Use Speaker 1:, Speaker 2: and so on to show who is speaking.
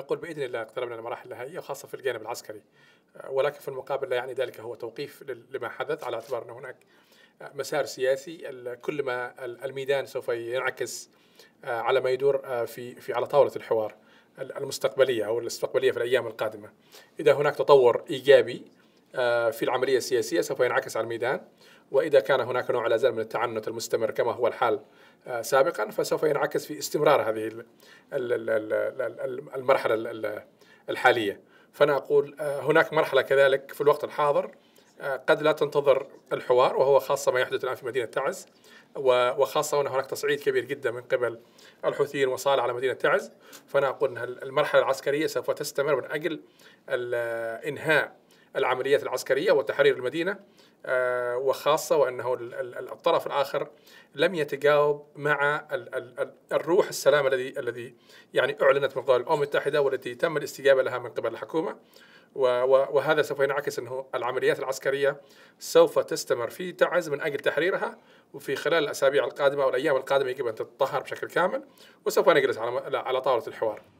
Speaker 1: نقول باذن الله اقتربنا من المراحل النهائيه وخاصه في الجانب العسكري آه، ولكن في المقابل لا يعني ذلك هو توقيف لما حدث على اعتبار ان هناك آه، مسار سياسي كل ما الميدان سوف ينعكس آه، على ما يدور في في على طاوله الحوار المستقبليه او المستقبليه في الايام القادمه. اذا هناك تطور ايجابي آه، في العملية السياسية سوف ينعكس على الميدان وإذا كان هناك نوع لا زال من التعنت المستمر كما هو الحال آه، سابقا فسوف ينعكس في استمرار هذه المرحلة الحالية فأنا أقول آه، هناك مرحلة كذلك في الوقت الحاضر قد لا تنتظر الحوار وهو خاصة ما يحدث الآن في مدينة تعز وخاصة أن هناك تصعيد كبير جدا من قبل الحوثيين وصالح على مدينة تعز فأنا أقول أن المرحلة العسكرية سوف تستمر من أجل إنهاء العمليات العسكرية وتحرير المدينة آه، وخاصة وأنه الطرف الآخر لم يتجاوب مع الروح السلام الذي الذي يعني أعلنت من قبل الأمم المتحدة والتي تم الاستجابة لها من قبل الحكومة وهذا سوف ينعكس أنه العمليات العسكرية سوف تستمر في تعز من أجل تحريرها وفي خلال الأسابيع القادمة او الايام القادمة يجب أن تتطهر بشكل كامل وسوف نجلس على طاولة الحوار